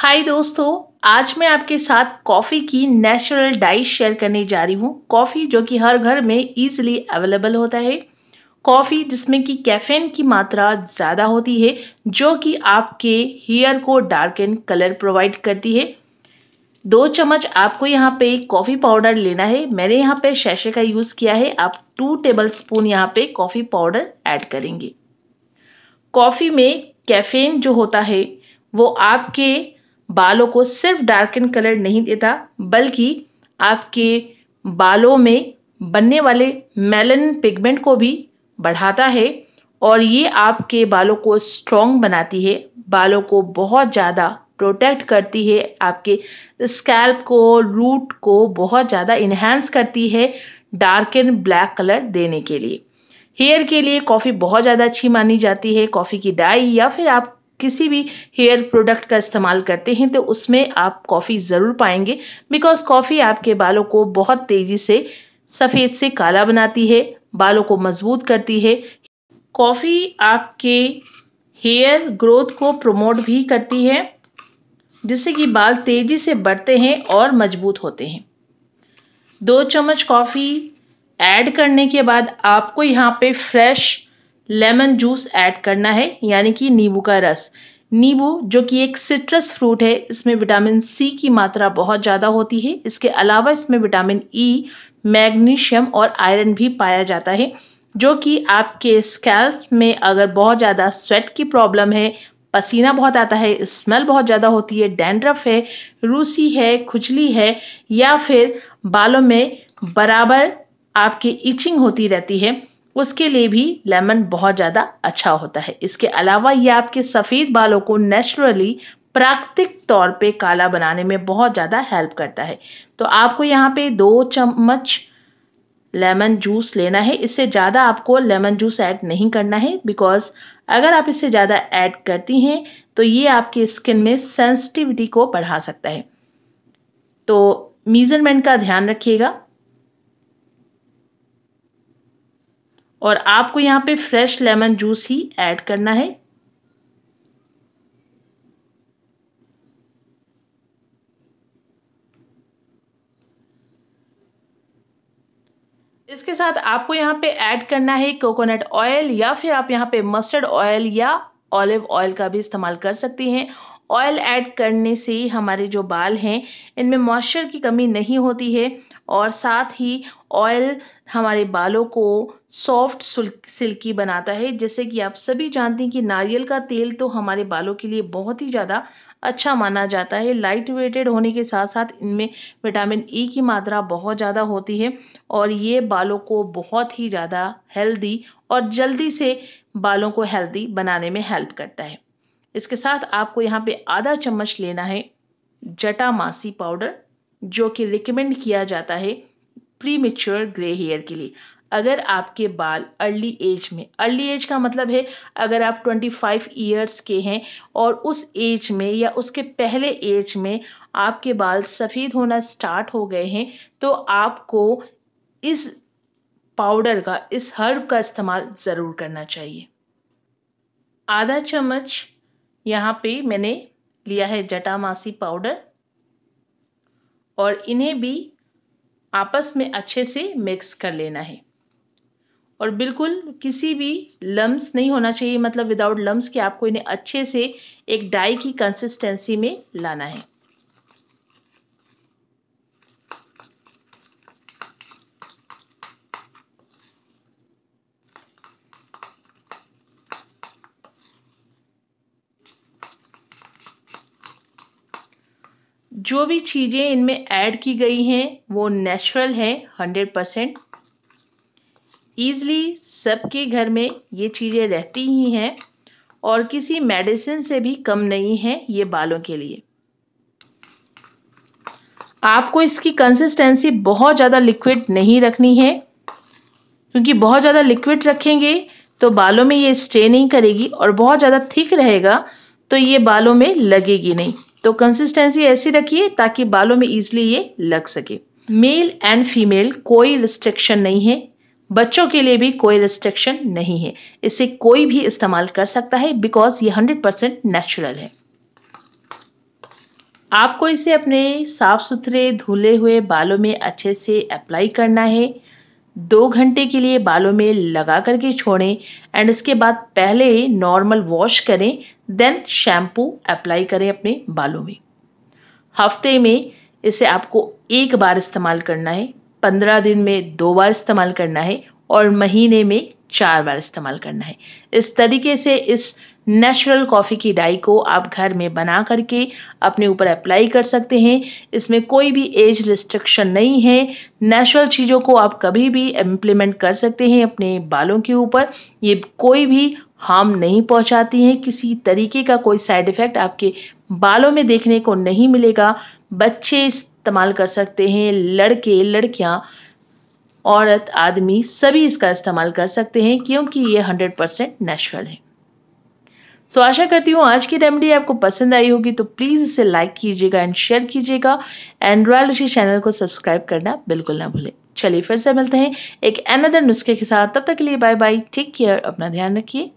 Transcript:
हाय दोस्तों आज मैं आपके साथ कॉफ़ी की नेचुरल डाइट शेयर करने जा रही हूँ कॉफ़ी जो कि हर घर में ईजिली अवेलेबल होता है कॉफ़ी जिसमें कि कैफीन की मात्रा ज़्यादा होती है जो कि आपके हेयर को डार्क एंड कलर प्रोवाइड करती है दो चम्मच आपको यहाँ पे कॉफ़ी पाउडर लेना है मैंने यहाँ पे शैशे का यूज़ किया है आप टू टेबल स्पून यहाँ पे कॉफ़ी पाउडर ऐड करेंगे कॉफ़ी में कैफीन जो होता है वो आपके बालों को सिर्फ डार्कन कलर नहीं देता बल्कि आपके बालों में बनने वाले मेलन पिगमेंट को भी बढ़ाता है और ये आपके बालों को स्ट्रॉन्ग बनाती है बालों को बहुत ज़्यादा प्रोटेक्ट करती है आपके स्कैल्प को रूट को बहुत ज़्यादा इन्हेंस करती है डार्क एंड ब्लैक कलर देने के लिए हेयर के लिए कॉफ़ी बहुत ज़्यादा अच्छी मानी जाती है कॉफ़ी की डाई या फिर आप किसी भी हेयर प्रोडक्ट का इस्तेमाल करते हैं तो उसमें आप कॉफ़ी ज़रूर पाएंगे बिकॉज कॉफ़ी आपके बालों को बहुत तेज़ी से सफ़ेद से काला बनाती है बालों को मजबूत करती है कॉफ़ी आपके हेयर ग्रोथ को प्रमोट भी करती है जिससे कि बाल तेज़ी से बढ़ते हैं और मजबूत होते हैं दो चम्मच कॉफ़ी ऐड करने के बाद आपको यहाँ पे फ्रेश लेमन जूस ऐड करना है यानी कि नींबू का रस नींबू जो कि एक सिट्रस फ्रूट है इसमें विटामिन सी की मात्रा बहुत ज़्यादा होती है इसके अलावा इसमें विटामिन ई मैग्नीशियम और आयरन भी पाया जाता है जो कि आपके स्कैल्स में अगर बहुत ज़्यादा स्वेट की प्रॉब्लम है पसीना बहुत आता है स्मेल बहुत ज़्यादा होती है डैंड्रफ है रूसी है खुजली है या फिर बालों में बराबर आपकी इचिंग होती रहती है उसके लिए भी लेमन बहुत ज़्यादा अच्छा होता है इसके अलावा ये आपके सफ़ेद बालों को नेचुरली प्राकृतिक तौर पे काला बनाने में बहुत ज़्यादा हेल्प करता है तो आपको यहाँ पे दो चम्मच लेमन जूस लेना है इससे ज़्यादा आपको लेमन जूस ऐड नहीं करना है बिकॉज अगर आप इससे ज़्यादा ऐड करती हैं तो ये आपकी स्किन में सेंसिटिविटी को बढ़ा सकता है तो मीज़रमेंट का ध्यान रखिएगा और आपको यहाँ पे फ्रेश लेमन जूस ही ऐड करना है इसके साथ आपको यहाँ पे ऐड करना है कोकोनट ऑयल या फिर आप यहाँ पे मस्टर्ड ऑयल या ऑलिव ऑयल का भी इस्तेमाल कर सकती हैं ऑयल ऐड करने से हमारे जो बाल हैं इनमें मॉइस्चर की कमी नहीं होती है और साथ ही ऑयल हमारे बालों को सॉफ्ट सिल्की बनाता है जैसे कि आप सभी जानते हैं कि नारियल का तेल तो हमारे बालों के लिए बहुत ही ज़्यादा अच्छा माना जाता है लाइट वेटेड होने के साथ साथ इनमें विटामिन ई e की मात्रा बहुत ज़्यादा होती है और ये बालों को बहुत ही ज़्यादा हेल्दी और जल्दी से बालों को हेल्दी बनाने में हेल्प करता है इसके साथ आपको यहाँ पे आधा चम्मच लेना है जटा मासी पाउडर जो कि रिकमेंड किया जाता है प्री मेच्योर ग्रे हेयर के लिए अगर आपके बाल अर्ली एज में अर्ली एज का मतलब है अगर आप 25 ईयर्स के हैं और उस एज में या उसके पहले एज में आपके बाल सफ़ेद होना स्टार्ट हो गए हैं तो आपको इस पाउडर का इस हर्ब का इस्तेमाल ज़रूर करना चाहिए आधा चम्मच यहाँ पे मैंने लिया है जटामासी पाउडर और इन्हें भी आपस में अच्छे से मिक्स कर लेना है और बिल्कुल किसी भी लम्स नहीं होना चाहिए मतलब विदाउट लम्स के आपको इन्हें अच्छे से एक डाई की कंसिस्टेंसी में लाना है जो भी चीज़ें इनमें ऐड की गई हैं वो नेचुरल हैं हंड्रेड परसेंट ईज़ली सबके घर में ये चीज़ें रहती ही हैं और किसी मेडिसिन से भी कम नहीं है ये बालों के लिए आपको इसकी कंसिस्टेंसी बहुत ज़्यादा लिक्विड नहीं रखनी है क्योंकि बहुत ज़्यादा लिक्विड रखेंगे तो बालों में ये स्टे नहीं करेगी और बहुत ज़्यादा थिक रहेगा तो ये बालों में लगेगी नहीं तो कंसिस्टेंसी ऐसी रखिए ताकि बालों में इजिली ये लग सके मेल एंड फीमेल कोई रिस्ट्रिक्शन नहीं है बच्चों के लिए भी कोई रिस्ट्रिक्शन नहीं है इसे कोई भी इस्तेमाल कर सकता है बिकॉज ये 100% परसेंट नेचुरल है आपको इसे अपने साफ सुथरे धुले हुए बालों में अच्छे से अप्लाई करना है दो घंटे के लिए बालों में लगा करके छोड़ें एंड इसके बाद पहले नॉर्मल वॉश करें देन शैम्पू अप्लाई करें अपने बालों में हफ्ते में इसे आपको एक बार इस्तेमाल करना है पंद्रह दिन में दो बार इस्तेमाल करना है और महीने में चार बार इस्तेमाल करना है इस तरीके से इस नेचुरल कॉफ़ी की डाई को आप घर में बना करके अपने ऊपर अप्लाई कर सकते हैं इसमें कोई भी एज रिस्ट्रिक्शन नहीं है नेचुरल चीज़ों को आप कभी भी इम्प्लीमेंट कर सकते हैं अपने बालों के ऊपर ये कोई भी हार्म नहीं पहुंचाती हैं किसी तरीके का कोई साइड इफ़ेक्ट आपके बालों में देखने को नहीं मिलेगा बच्चे इस्तेमाल कर सकते हैं लड़के लड़कियाँ औरत आदमी सभी इसका इस्तेमाल कर सकते हैं क्योंकि ये 100 परसेंट नेचुरल है सो so, आशा करती हूँ आज की रेमेडी आपको पसंद आई होगी तो प्लीज़ इसे लाइक कीजिएगा एंड शेयर कीजिएगा एंड उसी चैनल को सब्सक्राइब करना बिल्कुल ना भूलें चलिए फिर से मिलते हैं एक अनदर नुस्खे के साथ तब तक के लिए बाय बाय टेक केयर अपना ध्यान रखिए